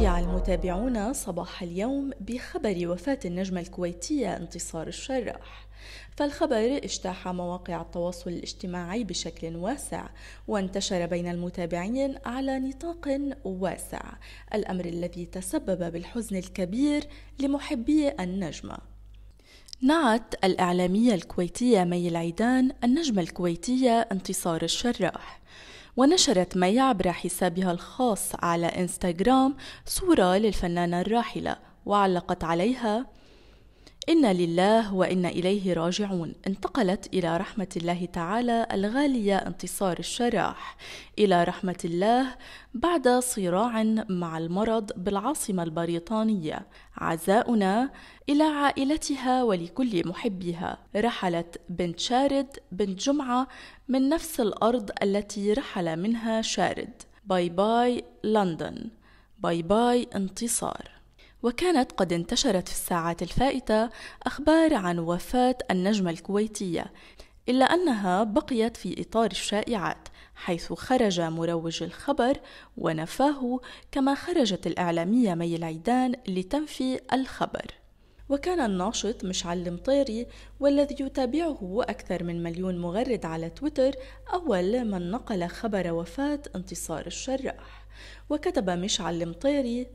رجع المتابعون صباح اليوم بخبر وفاة النجمة الكويتية انتصار الشراح فالخبر اجتاح مواقع التواصل الاجتماعي بشكل واسع وانتشر بين المتابعين على نطاق واسع الأمر الذي تسبب بالحزن الكبير لمحبي النجمة نعت الإعلامية الكويتية مي العيدان النجمة الكويتية انتصار الشراح ونشرت مي عبر حسابها الخاص على انستغرام صورة للفنانة الراحلة وعلقت عليها إنا لله وإنا إليه راجعون انتقلت إلى رحمة الله تعالى الغالية انتصار الشراح إلى رحمة الله بعد صراع مع المرض بالعاصمة البريطانية عزاؤنا إلى عائلتها ولكل محبها رحلت بنت شارد بنت جمعة من نفس الأرض التي رحل منها شارد باي باي لندن باي باي انتصار وكانت قد انتشرت في الساعات الفائتة أخبار عن وفاة النجمة الكويتية إلا أنها بقيت في إطار الشائعات حيث خرج مروج الخبر ونفاه كما خرجت الإعلامية مي العيدان لتنفي الخبر وكان الناشط مشعل المطيري والذي يتابعه أكثر من مليون مغرد على تويتر أول من نقل خبر وفاة انتصار الشراح وكتب مشعل المطيري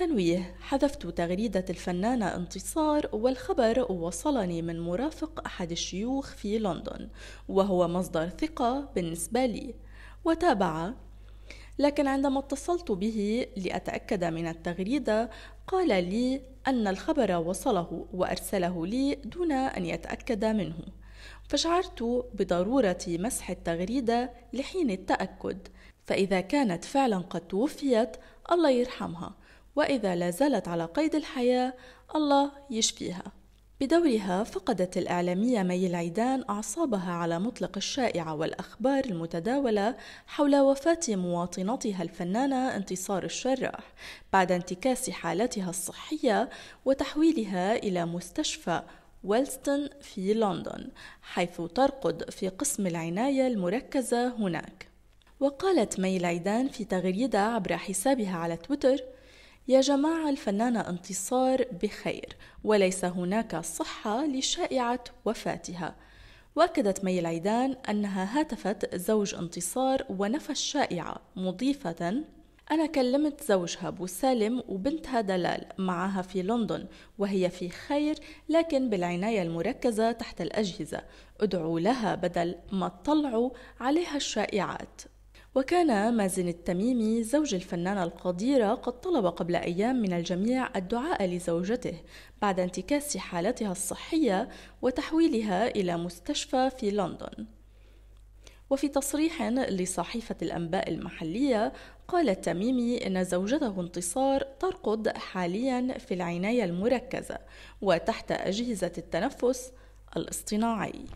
تنويه حذفت تغريدة الفنانة انتصار والخبر وصلني من مرافق أحد الشيوخ في لندن وهو مصدر ثقة بالنسبة لي وتابع لكن عندما اتصلت به لأتأكد من التغريدة قال لي أن الخبر وصله وأرسله لي دون أن يتأكد منه فشعرت بضرورة مسح التغريدة لحين التأكد فإذا كانت فعلا قد توفيت الله يرحمها وإذا لا زالت على قيد الحياة الله يشفيها بدورها فقدت الإعلامية مي العيدان أعصابها على مطلق الشائعة والأخبار المتداولة حول وفاة مواطنتها الفنانة انتصار الشراح بعد انتكاس حالتها الصحية وتحويلها إلى مستشفى ويلستون في لندن حيث ترقد في قسم العناية المركزة هناك وقالت مي العيدان في تغريدة عبر حسابها على تويتر يا جماعة الفنانة انتصار بخير وليس هناك صحة لشائعة وفاتها واكدت مي العيدان أنها هاتفت زوج انتصار ونفى الشائعة مضيفة أنا كلمت زوجها أبو سالم وبنتها دلال معها في لندن وهي في خير لكن بالعناية المركزة تحت الأجهزة ادعوا لها بدل ما تطلعوا عليها الشائعات وكان مازن التميمي زوج الفنانة القديرة قد طلب قبل أيام من الجميع الدعاء لزوجته بعد انتكاس حالتها الصحية وتحويلها إلى مستشفى في لندن وفي تصريح لصحيفة الأنباء المحلية قال التميمي إن زوجته انتصار ترقد حاليا في العناية المركزة وتحت أجهزة التنفس الاصطناعي